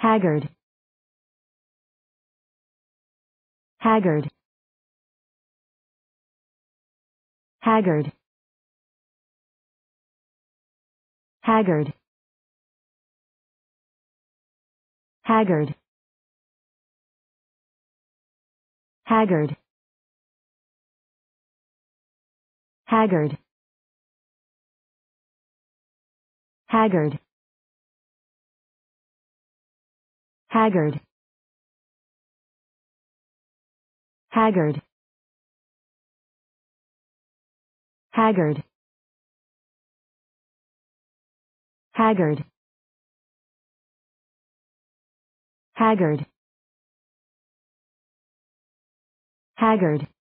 Haggard. Haggard. Haggard. Haggard. Haggard. Haggard. Haggard. Haggard. Haggard. Haggard. Haggard. Haggard. Haggard. Haggard.